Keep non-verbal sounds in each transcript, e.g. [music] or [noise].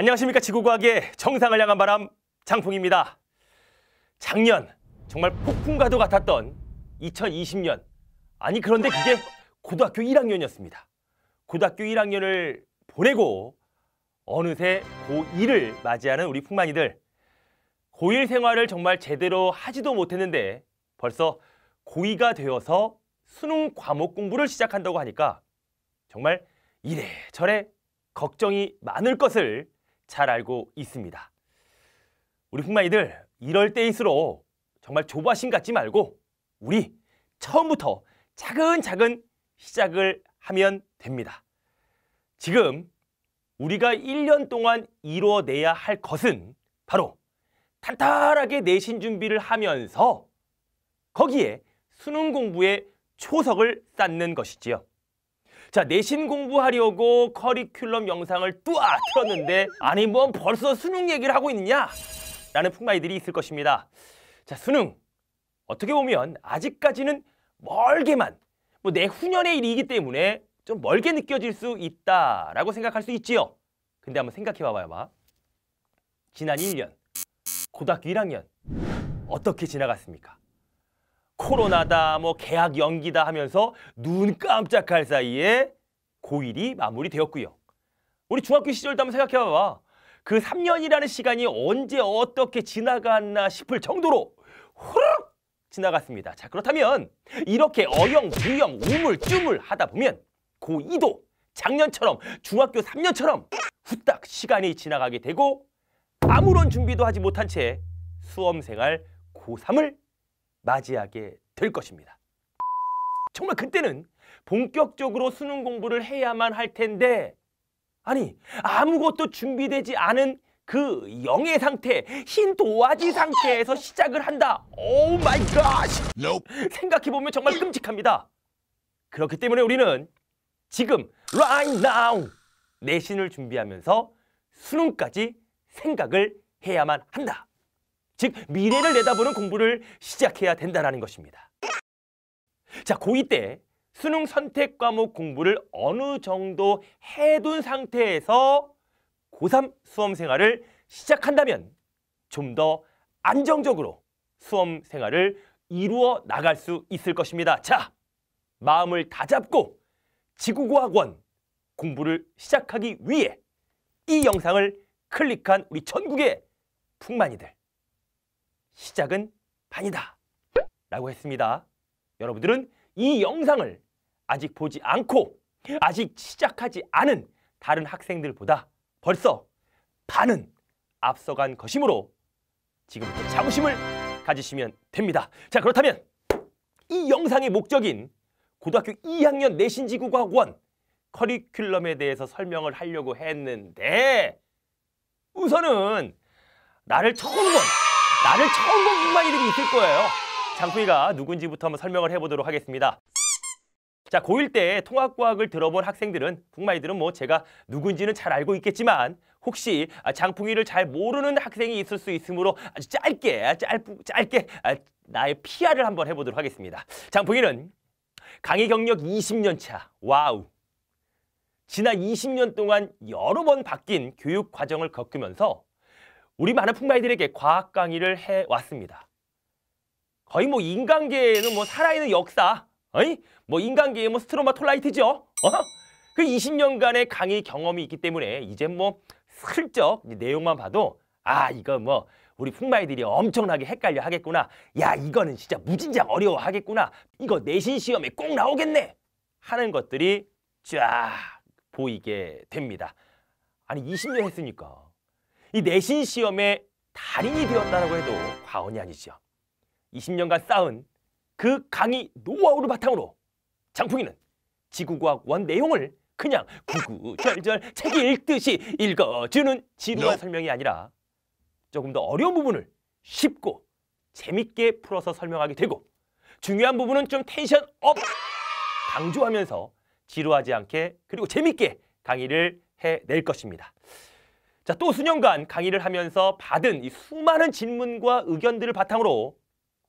안녕하십니까 지구과학의 정상을 향한 바람 장풍입니다. 작년 정말 폭풍과도 같았던 2020년 아니 그런데 그게 고등학교 1학년이었습니다. 고등학교 1학년을 보내고 어느새 고2를 맞이하는 우리 풍만이들 고1 생활을 정말 제대로 하지도 못했는데 벌써 고2가 되어서 수능 과목 공부를 시작한다고 하니까 정말 이래저래 걱정이 많을 것을 잘 알고 있습니다. 우리 흑마이들 이럴 때일수록 정말 조바심 갖지 말고 우리 처음부터 차근차근 시작을 하면 됩니다. 지금 우리가 1년 동안 이루어내야할 것은 바로 탄탄하게 내신 준비를 하면서 거기에 수능 공부에 초석을 쌓는 것이지요. 자, 내신 공부하려고 커리큘럼 영상을 뚜아 틀었는데 아니 뭐 벌써 수능 얘기를 하고 있느냐? 라는 풍마이들이 있을 것입니다. 자, 수능. 어떻게 보면 아직까지는 멀게만 뭐 내후년의 일이기 때문에 좀 멀게 느껴질 수 있다라고 생각할 수 있지요. 근데 한번 생각해 봐봐요. 봐. 지난 1년, 고등학교 1학년 어떻게 지나갔습니까? 코로나다 뭐 계약 연기다 하면서 눈 깜짝할 사이에 고1이 마무리되었고요. 우리 중학교 시절도 한번 생각해봐봐. 그 3년이라는 시간이 언제 어떻게 지나갔나 싶을 정도로 후룩 지나갔습니다. 자 그렇다면 이렇게 어영, 부영, 우물, 쭈물 하다 보면 고2도 작년처럼 중학교 3년처럼 후딱 시간이 지나가게 되고 아무런 준비도 하지 못한 채 수험생활 고3을 맞이하게 될 것입니다. 정말 그때는 본격적으로 수능 공부를 해야만 할 텐데 아니 아무것도 준비되지 않은 그 영의 상태, 흰 도화지 상태에서 시작을 한다. 오 마이 갓! 생각해보면 정말 끔찍합니다. 그렇기 때문에 우리는 지금 right now 내신을 준비하면서 수능까지 생각을 해야만 한다. 즉 미래를 내다보는 공부를 시작해야 된다는 것입니다. 자, 고2 때 수능 선택 과목 공부를 어느 정도 해둔 상태에서 고3 수험 생활을 시작한다면 좀 더 안정적으로 수험 생활을 이루어 나갈 수 있을 것입니다. 자, 마음을 다잡고 지구과학원 공부를 시작하기 위해 이 영상을 클릭한 우리 전국의 풍만이들 시작은 반이다 라고 했습니다. 여러분들은 이 영상을 아직 보지 않고 아직 시작하지 않은 다른 학생들보다 벌써 반은 앞서간 것이므로 지금부터 자부심을 가지시면 됩니다. 자 그렇다면 이 영상의 목적인 고등학교 2학년 내신지구과학원 커리큘럼에 대해서 설명을 하려고 했는데 우선은 나를 처음 본 나를 처음 본 북마이들이 있을 거예요. 장수이가 누군지부터 한번 설명을 해보도록 하겠습니다. 자, 고1 때 통합과학을 들어본 학생들은 풍마이들은뭐 제가 누군지는 잘 알고 있겠지만 혹시 장풍이를 잘 모르는 학생이 있을 수 있으므로 아주 짧게, 짧, 짧게 나의 피아를 한번 해보도록 하겠습니다. 장풍이는 강의 경력 20년 차, 와우! 지난 20년 동안 여러 번 바뀐 교육 과정을 겪으면서 우리 많은 풍마이들에게 과학 강의를 해왔습니다. 거의 뭐 인간계에는 뭐 살아있는 역사, 어이? 뭐 인간계에 뭐 스트로마톨라이트죠? 어? 그 20년간의 강의 경험이 있기 때문에 이제 뭐 슬쩍 내용만 봐도 아 이거 뭐 우리 풍마이들이 엄청나게 헷갈려 하겠구나. 야 이거는 진짜 무진장 어려워 하겠구나. 이거 내신 시험에 꼭 나오겠네. 하는 것들이 쫙 보이게 됩니다. 아니 20년 했으니까 이 내신 시험의 달인이 되었다라고 해도 과언이 아니죠. 20년간 쌓은 그 강의 노하우를 바탕으로 장풍이는 지구과학 원 내용을 그냥 구구절절 책 읽듯이 읽어주는 지루한 설명이 아니라 조금 더 어려운 부분을 쉽고 재밌게 풀어서 설명하게 되고 중요한 부분은 좀 텐션 업 강조하면서 지루하지 않게 그리고 재밌게 강의를 해낼 것입니다. 자, 또 수년간 강의를 하면서 받은 이 수많은 질문과 의견들을 바탕으로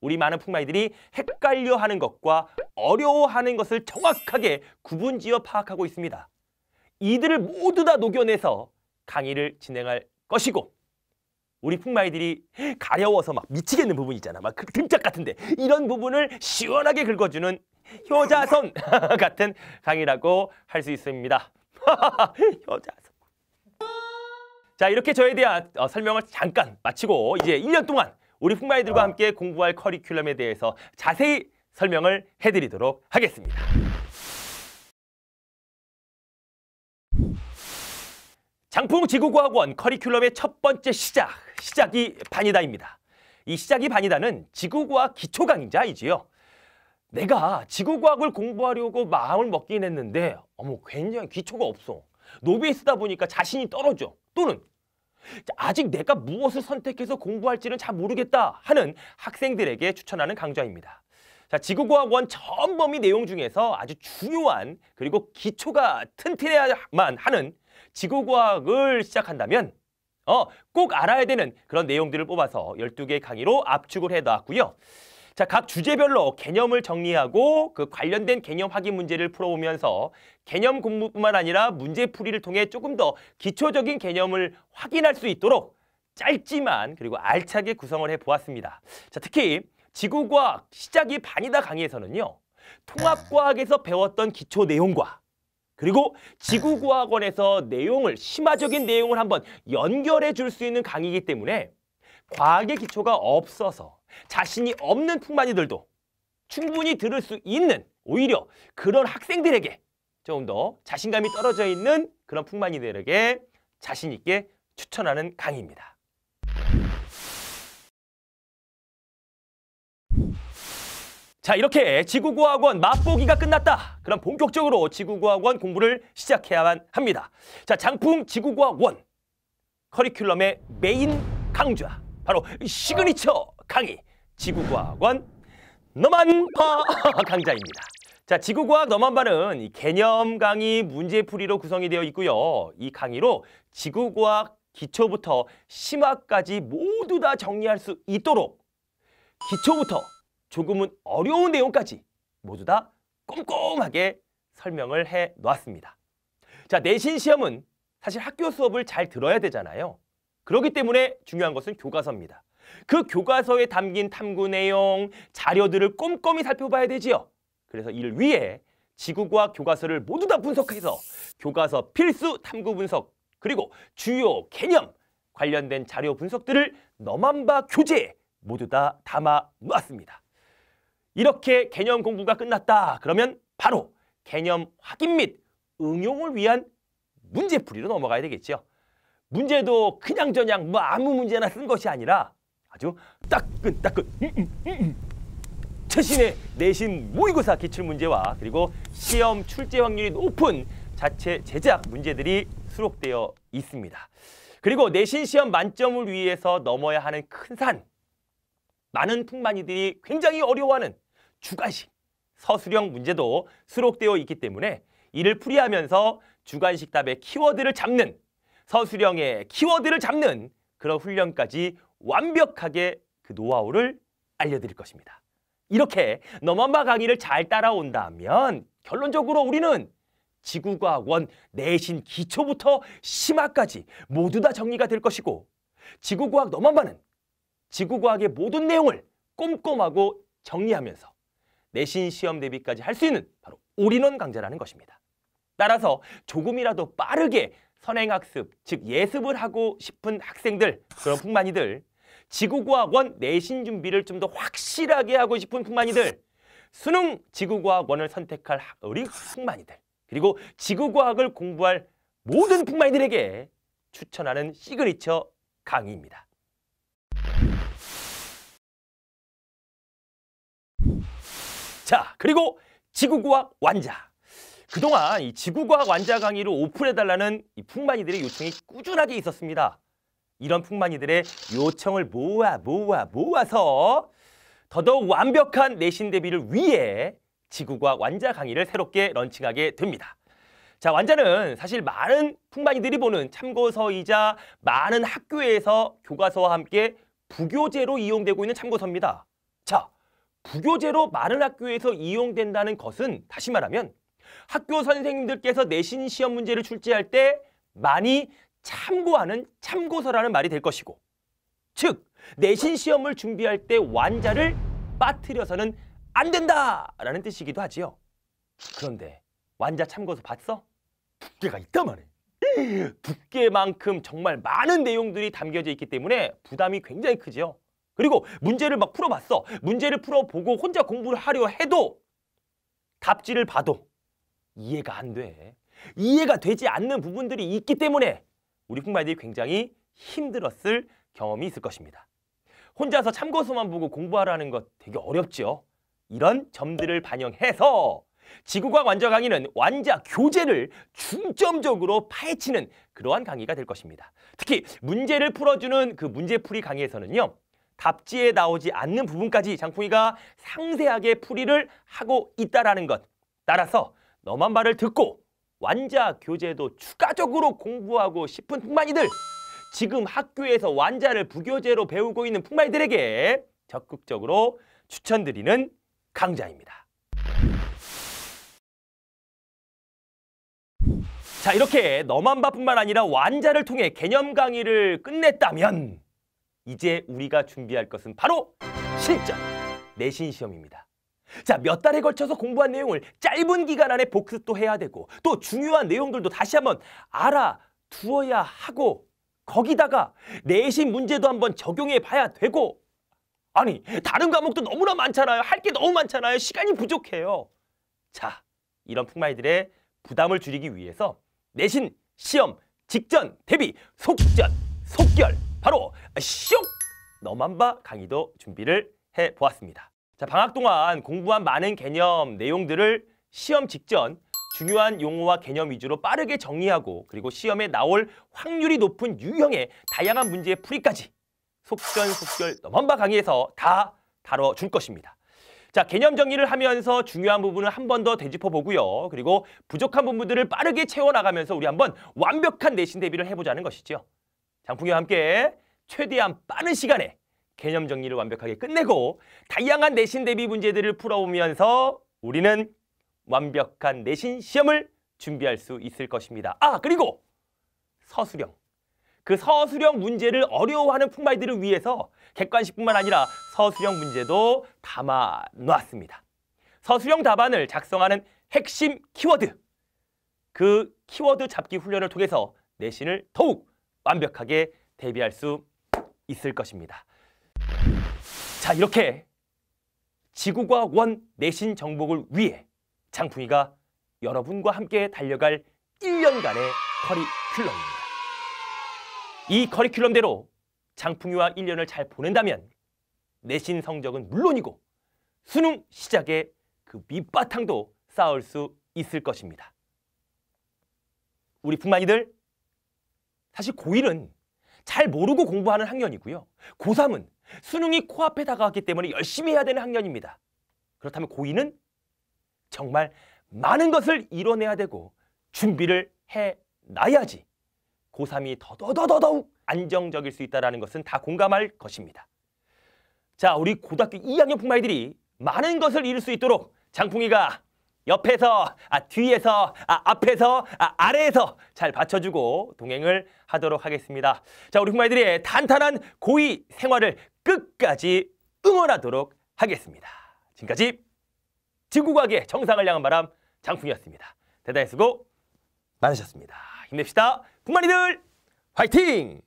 우리 많은 풍마이들이 헷갈려하는 것과 어려워하는 것을 정확하게 구분지어 파악하고 있습니다. 이들을 모두 다 녹여내서 강의를 진행할 것이고 우리 풍마이들이 가려워서 막 미치겠는 부분 있잖아. 막 등짝 같은데 이런 부분을 시원하게 긁어주는 효자선 [laughs] 같은 강의라고 할 수 있습니다. [laughs] 효자선. 자 이렇게 저에 대한 어, 설명을 잠깐 마치고 이제 1년 동안 우리 풍마이들과 아. 함께 공부할 커리큘럼에 대해서 자세히 설명을 해드리도록 하겠습니다. 장풍지구과학원 커리큘럼의 첫 번째 시작, 시작이 바니다입니다. 이 시작이 반이다는 지구과학 기초 강좌이지요. 내가 지구과학을 공부하려고 마음을 먹긴 했는데 어머 굉장히 기초가 없어. 노비에 쓰다 보니까 자신이 떨어져. 또는 아직 내가 무엇을 선택해서 공부할지는 잘 모르겠다 하는 학생들에게 추천하는 강좌입니다. 자, 지구과학 원 전범위 내용 중에서 아주 중요한 그리고 기초가 튼튼해야만 하는 지구과학을 시작한다면 어, 꼭 알아야 되는 그런 내용들을 뽑아서 12개의 강의로 압축을 해놨고요. 자, 각 주제별로 개념을 정리하고 그 관련된 개념 확인 문제를 풀어오면서 개념 공부뿐만 아니라 문제 풀이를 통해 조금 더 기초적인 개념을 확인할 수 있도록 짧지만 그리고 알차게 구성을 해보았습니다. 자, 특히 지구과학 시작이 반이다 강의에서는요. 통합과학에서 배웠던 기초 내용과 그리고 지구과학원에서 내용을 심화적인 내용을 한번 연결해 줄 수 있는 강의이기 때문에 과학의 기초가 없어서 자신이 없는 풍만이들도 충분히 들을 수 있는 오히려 그런 학생들에게 조금 더 자신감이 떨어져 있는 그런 풍만이들에게 자신 있게 추천하는 강의입니다. 자 이렇게 지구과학원 맛보기가 끝났다. 그럼 본격적으로 지구과학원 공부를 시작해야만 합니다. 자 장풍 지구과학원 커리큘럼의 메인 강좌 바로 시그니처 강의 지구과학원 너만파 [laughs] 강좌입니다. 자, 지구과학 너만파는 이 개념 강의 문제풀이로 구성이 되어 있고요. 이 강의로 지구과학 기초부터 심화까지 모두 다 정리할 수 있도록 기초부터 조금은 어려운 내용까지 모두 다 꼼꼼하게 설명을 해 놓았습니다. 자, 내신 시험은 사실 학교 수업을 잘 들어야 되잖아요. 그렇기 때문에 중요한 것은 교과서입니다. 그 교과서에 담긴 탐구 내용, 자료들을 꼼꼼히 살펴봐야 되지요. 그래서 이를 위해 지구과학 교과서를 모두 다 분석해서 교과서 필수 탐구 분석 그리고 주요 개념 관련된 자료 분석들을 너만바 교재에 모두 다 담아 놓았습니다. 이렇게 개념 공부가 끝났다 그러면 바로 개념 확인 및 응용을 위한 문제풀이로 넘어가야 되겠죠 문제도 그냥저냥 뭐 아무 문제나 쓴 것이 아니라 아주 따끈따끈 최신의 내신 모의고사 기출 문제와 그리고 시험 출제 확률이 높은 자체 제작 문제들이 수록되어 있습니다. 그리고 내신 시험 만점을 위해서 넘어야 하는 큰 산, 많은 풍만이들이 굉장히 어려워하는 주관식, 서술형 문제도 수록되어 있기 때문에 이를 풀이하면서 주관식 답의 키워드를 잡는, 서술형의 키워드를 잡는 그런 훈련까지 완벽하게 그 노하우를 알려드릴 것입니다. 이렇게 너만바 강의를 잘 따라온다면 결론적으로 우리는 지구과학원 내신 기초부터 심화까지 모두 다 정리가 될 것이고 지구과학 너만바는 지구과학의 모든 내용을 꼼꼼하고 정리하면서 내신 시험 대비까지 할 수 있는 바로 올인원 강좌라는 것입니다. 따라서 조금이라도 빠르게 선행학습, 즉 예습을 하고 싶은 학생들, 그런 풍만이들 지구과학원 내신 준비를 좀 더 확실하게 하고 싶은 풍만이들 수능 지구과학원을 선택할 우리 풍만이들 그리고 지구과학을 공부할 모든 풍만이들에게 추천하는 시그니처 강의입니다. 자, 그리고 지구과학 완자 그동안 이 지구과학 완자 강의를 오픈해달라는 이 풍만이들의 요청이 꾸준하게 있었습니다. 이런 풍만이들의 요청을 모아 모아 모아서 더더욱 완벽한 내신 대비를 위해 지구과학 완자 강의를 새롭게 런칭하게 됩니다. 자, 완자는 사실 많은 풍만이들이 보는 참고서이자 많은 학교에서 교과서와 함께 부교재로 이용되고 있는 참고서입니다. 자, 부교재로 많은 학교에서 이용된다는 것은 다시 말하면 학교 선생님들께서 내신 시험 문제를 출제할 때 많이 참고하는 참고서라는 말이 될 것이고 즉 내신 시험을 준비할 때 완자를 빠뜨려서는 안 된다라는 뜻이기도 하지요. 그런데 완자 참고서 봤어? 두께가 있단 말이에요. 두께만큼 정말 많은 내용들이 담겨져 있기 때문에 부담이 굉장히 크지요. 그리고 문제를 막 풀어봤어. 문제를 풀어보고 혼자 공부를 하려 해도 답지를 봐도 이해가 안 돼. 이해가 되지 않는 부분들이 있기 때문에 우리 쿵바이들이 굉장히 힘들었을 경험이 있을 것입니다. 혼자서 참고서만 보고 공부하라는 것 되게 어렵죠 이런 점들을 반영해서 지구과학 완자 강의는 완자 교재를 중점적으로 파헤치는 그러한 강의가 될 것입니다. 특히 문제를 풀어주는 그 문제풀이 강의에서는요. 답지에 나오지 않는 부분까지 장풍이가 상세하게 풀이를 하고 있다는 것. 따라서 너만 말을 듣고 완자 교재도 추가적으로 공부하고 싶은 풍만이들 지금 학교에서 완자를 부교재로 배우고 있는 풍만이들에게 적극적으로 추천드리는 강좌입니다. 자 이렇게 너만 바뿐만 아니라 완자를 통해 개념 강의를 끝냈다면 이제 우리가 준비할 것은 바로 실전 내신 시험입니다. 자, 몇 달에 걸쳐서 공부한 내용을 짧은 기간 안에 복습도 해야 되고 또 중요한 내용들도 다시 한번 알아두어야 하고 거기다가 내신 문제도 한번 적용해 봐야 되고 아니, 다른 과목도 너무나 많잖아요. 할 게 너무 많잖아요. 시간이 부족해요. 자, 이런 푹마이들의 부담을 줄이기 위해서 내신, 시험, 직전, 대비, 속전, 속결, 바로 쇼! 너만봐 강의도 준비를 해보았습니다. 자, 방학 동안 공부한 많은 개념, 내용들을 시험 직전 중요한 용어와 개념 위주로 빠르게 정리하고 그리고 시험에 나올 확률이 높은 유형의 다양한 문제의 풀이까지 속전속결 넘엄바 강의에서 다 다뤄줄 것입니다. 자, 개념 정리를 하면서 중요한 부분을 한 번 더 되짚어 보고요. 그리고 부족한 부분들을 빠르게 채워나가면서 우리 한 번 완벽한 내신 대비를 해보자는 것이죠. 장풍이와 함께 최대한 빠른 시간에 개념 정리를 완벽하게 끝내고 다양한 내신 대비 문제들을 풀어보면서 우리는 완벽한 내신 시험을 준비할 수 있을 것입니다. 아 그리고 서술형 그 서술형 문제를 어려워하는 풍발들을 위해서 객관식뿐만 아니라 서술형 문제도 담아놨습니다. 서술형 답안을 작성하는 핵심 키워드 그 키워드 잡기 훈련을 통해서 내신을 더욱 완벽하게 대비할 수 있을 것입니다. 자 이렇게 지구과 원 내신 정복을 위해 장풍이가 여러분과 함께 달려갈 1년간의 커리큘럼입니다. 이 커리큘럼대로 장풍이와 1년을 잘 보낸다면 내신 성적은 물론이고 수능 시작에그 밑바탕도 쌓을 수 있을 것입니다. 우리 풍만이들 사실 고1은 잘 모르고 공부하는 학년이고요. 고3은 수능이 코앞에 다가왔기 때문에 열심히 해야 되는 학년입니다. 그렇다면 고2는 정말 많은 것을 이뤄내야 되고 준비를 해놔야지 고3이 더더더더더욱 안정적일 수 있다는 것은 다 공감할 것입니다. 자, 우리 고등학교 2학년 풍마이들이 많은 것을 이룰 수 있도록 장풍이가 옆에서, 아, 뒤에서, 아, 앞에서, 아, 아래에서 잘 받쳐주고 동행을 하도록 하겠습니다. 자, 우리 부마이들의 탄탄한 고위 생활을 끝까지 응원하도록 하겠습니다. 지금까지 지구과학의 정상을 향한 바람 장풍이었습니다. 대단히 수고 많으셨습니다. 힘냅시다. 부마이들 화이팅!